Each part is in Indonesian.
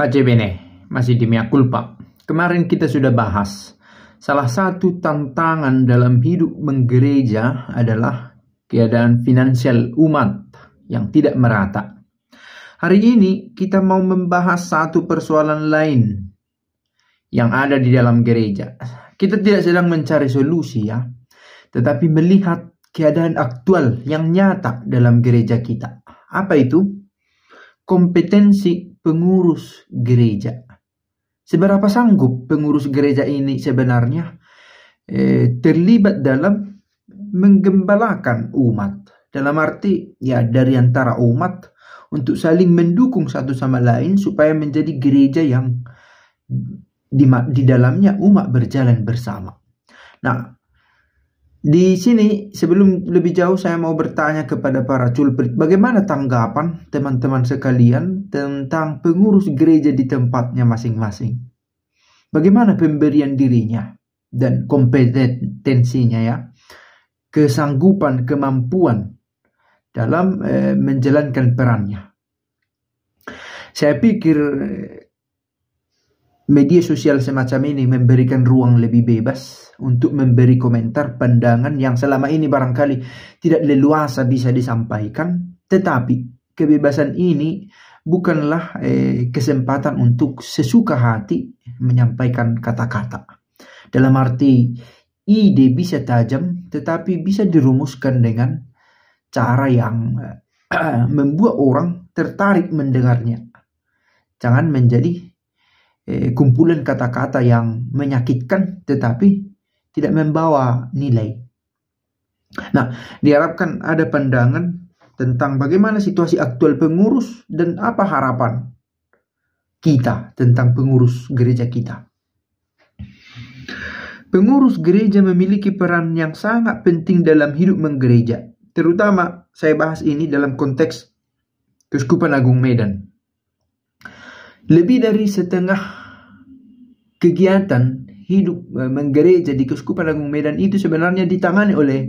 Pace bene, masih di mea culpa. Kemarin kita sudah bahas, salah satu tantangan dalam hidup menggereja adalah keadaan finansial umat yang tidak merata. Hari ini kita mau membahas satu persoalan lain yang ada di dalam gereja. Kita tidak sedang mencari solusi ya, tetapi melihat keadaan aktual yang nyata dalam gereja kita. Apa itu? Kompetensi pengurus gereja. Seberapa sanggup pengurus gereja ini sebenarnya eh, terlibat dalam menggembalakan umat. Dalam arti ya dari antara umat untuk saling mendukung satu sama lain supaya menjadi gereja yang di, di dalamnya umat berjalan bersama. Nah, di sini sebelum lebih jauh saya mau bertanya kepada para culprit bagaimana tanggapan teman-teman sekalian tentang pengurus gereja di tempatnya masing-masing. Bagaimana pemberian dirinya dan kompetensinya ya. Kesanggupan, kemampuan dalam eh, menjalankan perannya. Saya pikir Media sosial semacam ini memberikan ruang lebih bebas untuk memberi komentar pandangan yang selama ini barangkali tidak leluasa bisa disampaikan, tetapi kebebasan ini bukanlah eh, kesempatan untuk sesuka hati menyampaikan kata-kata. Dalam arti ide bisa tajam tetapi bisa dirumuskan dengan cara yang eh, membuat orang tertarik mendengarnya. Jangan menjadi eh, kumpulan kata-kata yang menyakitkan tetapi tidak membawa nilai. Nah, diharapkan ada pandangan tentang bagaimana situasi aktual pengurus dan apa harapan kita tentang pengurus gereja kita. Pengurus gereja memiliki peran yang sangat penting dalam hidup menggereja, terutama saya bahas ini dalam konteks Keuskupan Agung Medan. Lebih dari setengah kegiatan hidup eh, menggereja di Keuskupan Agung Medan itu sebenarnya ditangani oleh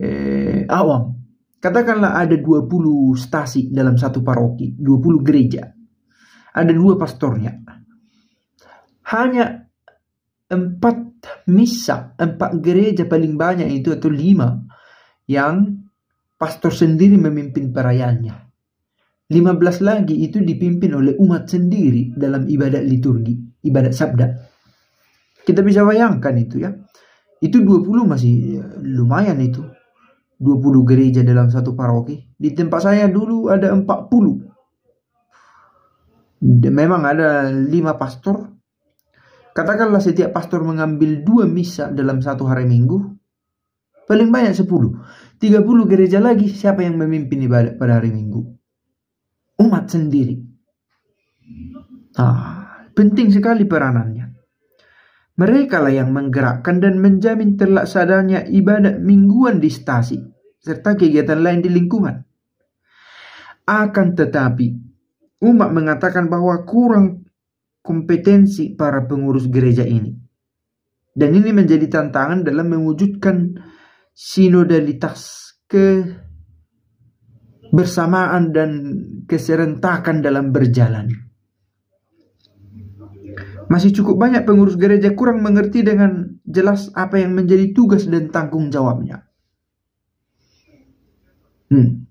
eh, awam. Katakanlah ada 20 stasi dalam satu paroki, 20 gereja. Ada dua pastornya. Hanya empat misa, empat gereja paling banyak itu atau lima yang pastor sendiri memimpin perayaannya. 15 lagi itu dipimpin oleh umat sendiri dalam ibadat liturgi, ibadat sabda. Kita bisa bayangkan itu ya. Itu 20 masih ya, lumayan itu. 20 gereja dalam satu paroki. Di tempat saya dulu ada 40. Memang ada 5 pastor. Katakanlah setiap pastor mengambil dua misa dalam satu hari minggu. Paling banyak 10. 30 gereja lagi siapa yang memimpin ibadat pada hari minggu umat sendiri. Ah, penting sekali peranannya. Mereka lah yang menggerakkan dan menjamin terlaksananya ibadat mingguan di stasi serta kegiatan lain di lingkungan. Akan tetapi, umat mengatakan bahwa kurang kompetensi para pengurus gereja ini. Dan ini menjadi tantangan dalam mewujudkan sinodalitas ke bersamaan dan keserentakan dalam berjalan. Masih cukup banyak pengurus gereja kurang mengerti dengan jelas apa yang menjadi tugas dan tanggung jawabnya. Hmm.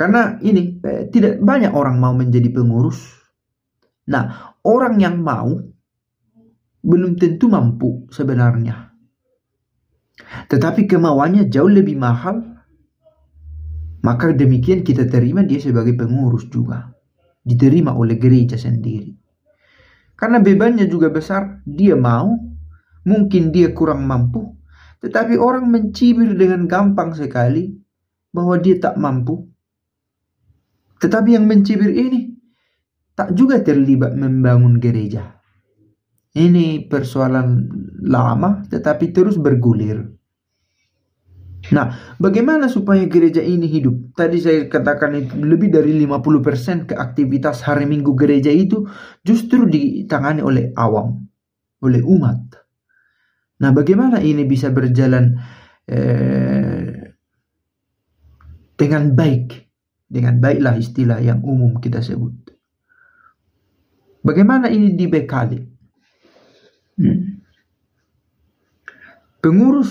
Karena ini eh, tidak banyak orang mau menjadi pengurus. Nah, orang yang mau belum tentu mampu sebenarnya. Tetapi kemauannya jauh lebih mahal maka demikian kita terima dia sebagai pengurus juga. Diterima oleh gereja sendiri. Karena bebannya juga besar, dia mau, mungkin dia kurang mampu, tetapi orang mencibir dengan gampang sekali bahwa dia tak mampu. Tetapi yang mencibir ini tak juga terlibat membangun gereja. Ini persoalan lama tetapi terus bergulir. Nah, bagaimana supaya gereja ini hidup? Tadi saya katakan lebih dari 50% ke aktivitas hari Minggu gereja itu justru ditangani oleh awam, oleh umat. Nah, bagaimana ini bisa berjalan eh, dengan baik? Dengan baiklah istilah yang umum kita sebut. Bagaimana ini dibekali? Hmm. Pengurus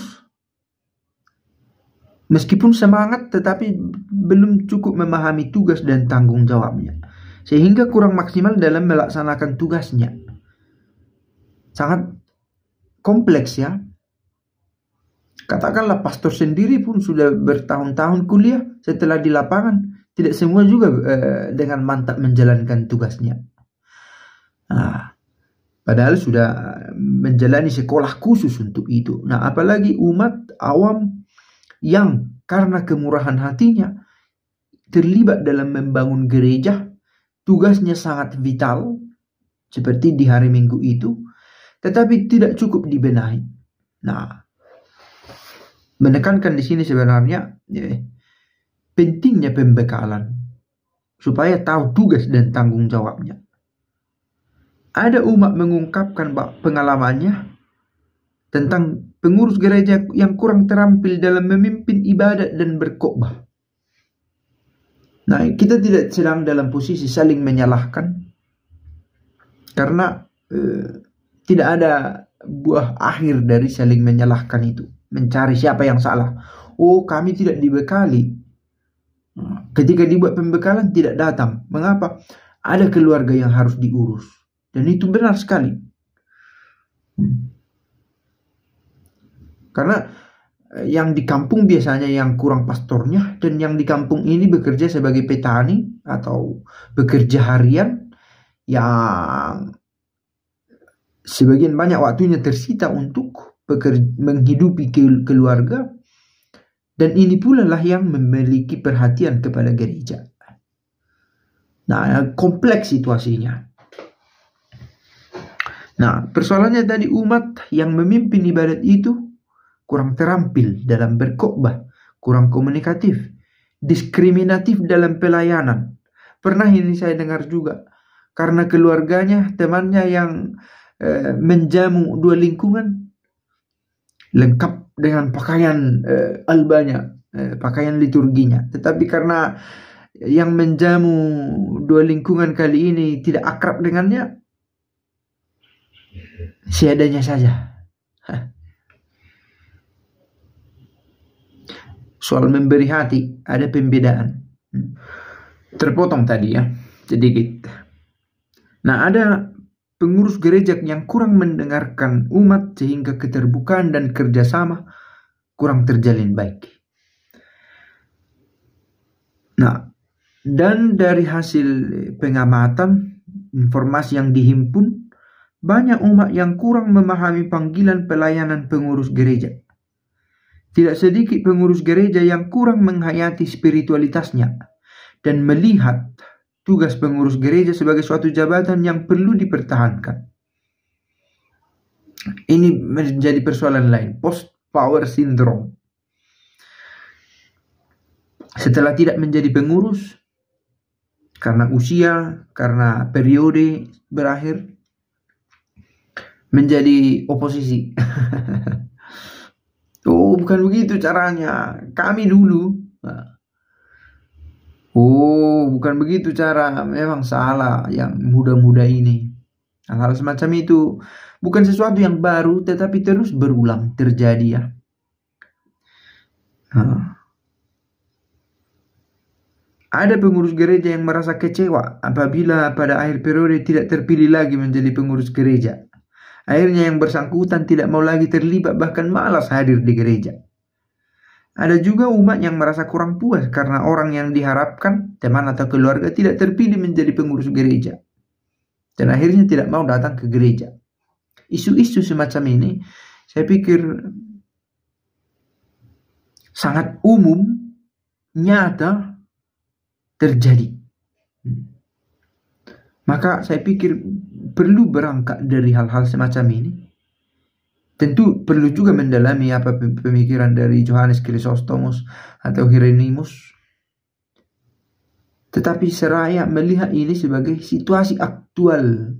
Meskipun semangat tetapi belum cukup memahami tugas dan tanggung jawabnya. Sehingga kurang maksimal dalam melaksanakan tugasnya. Sangat kompleks ya. Katakanlah pastor sendiri pun sudah bertahun-tahun kuliah setelah di lapangan. Tidak semua juga eh, dengan mantap menjalankan tugasnya. Nah, padahal sudah eh, menjalani sekolah khusus untuk itu. Nah, apalagi umat awam yang karena kemurahan hatinya terlibat dalam membangun gereja, tugasnya sangat vital seperti di hari Minggu itu, tetapi tidak cukup dibenahi. Nah, menekankan di sini sebenarnya ya, pentingnya pembekalan supaya tahu tugas dan tanggung jawabnya. Ada umat mengungkapkan pengalamannya tentang pengurus gereja yang kurang terampil dalam memimpin ibadat dan berkhotbah. Nah, kita tidak sedang dalam posisi saling menyalahkan karena eh, tidak ada buah akhir dari saling menyalahkan itu, mencari siapa yang salah. Oh, kami tidak dibekali. Nah, ketika dibuat pembekalan tidak datang. Mengapa? Ada keluarga yang harus diurus dan itu benar sekali. Hmm. Karena eh, yang di kampung biasanya yang kurang pastornya dan yang di kampung ini bekerja sebagai petani atau bekerja harian yang sebagian banyak waktunya tersita untuk bekerja, menghidupi keluarga dan ini pula lah yang memiliki perhatian kepada gereja. Nah, kompleks situasinya. Nah, persoalannya tadi umat yang memimpin ibadat itu kurang terampil dalam berkhotbah, kurang komunikatif, diskriminatif dalam pelayanan. Pernah ini saya dengar juga karena keluarganya, temannya yang eh, menjamu dua lingkungan lengkap dengan pakaian eh, albanya, eh, pakaian liturginya. Tetapi karena yang menjamu dua lingkungan kali ini tidak akrab dengannya, seadanya saja soal memberi hati ada pembedaan. Hmm. Terpotong tadi ya, sedikit. Nah, ada pengurus gereja yang kurang mendengarkan umat sehingga keterbukaan dan kerjasama kurang terjalin baik. Nah, dan dari hasil pengamatan informasi yang dihimpun, banyak umat yang kurang memahami panggilan pelayanan pengurus gereja. Tidak sedikit pengurus gereja yang kurang menghayati spiritualitasnya dan melihat tugas pengurus gereja sebagai suatu jabatan yang perlu dipertahankan. Ini menjadi persoalan lain, post power syndrome. Setelah tidak menjadi pengurus karena usia, karena periode berakhir menjadi oposisi. Oh, bukan begitu caranya. Kami dulu. Nah. Oh, bukan begitu cara. Memang salah yang muda-muda ini. Hal-hal semacam itu bukan sesuatu yang baru, tetapi terus berulang terjadi ya. Nah. Ada pengurus gereja yang merasa kecewa apabila pada akhir periode tidak terpilih lagi menjadi pengurus gereja. Akhirnya yang bersangkutan tidak mau lagi terlibat bahkan malas hadir di gereja. Ada juga umat yang merasa kurang puas karena orang yang diharapkan, teman atau keluarga tidak terpilih menjadi pengurus gereja. Dan akhirnya tidak mau datang ke gereja. Isu-isu semacam ini saya pikir sangat umum, nyata, terjadi. Hmm. Maka saya pikir perlu berangkat dari hal-hal semacam ini? Tentu perlu juga mendalami apa pemikiran dari Johannes Chrysostomus atau Hieronymus. Tetapi seraya melihat ini sebagai situasi aktual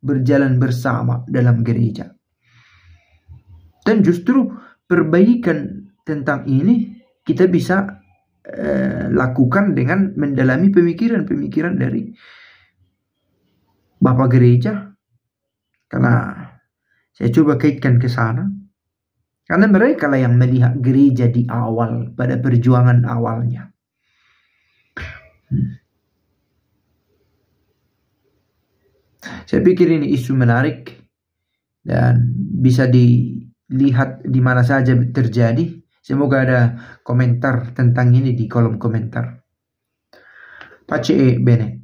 berjalan bersama dalam gereja. Dan justru perbaikan tentang ini kita bisa eh, lakukan dengan mendalami pemikiran-pemikiran dari Bapak gereja karena saya coba kaitkan ke sana karena mereka lah yang melihat gereja di awal pada perjuangan awalnya hmm. saya pikir ini isu menarik dan bisa dilihat di mana saja terjadi semoga ada komentar tentang ini di kolom komentar Pace Bennett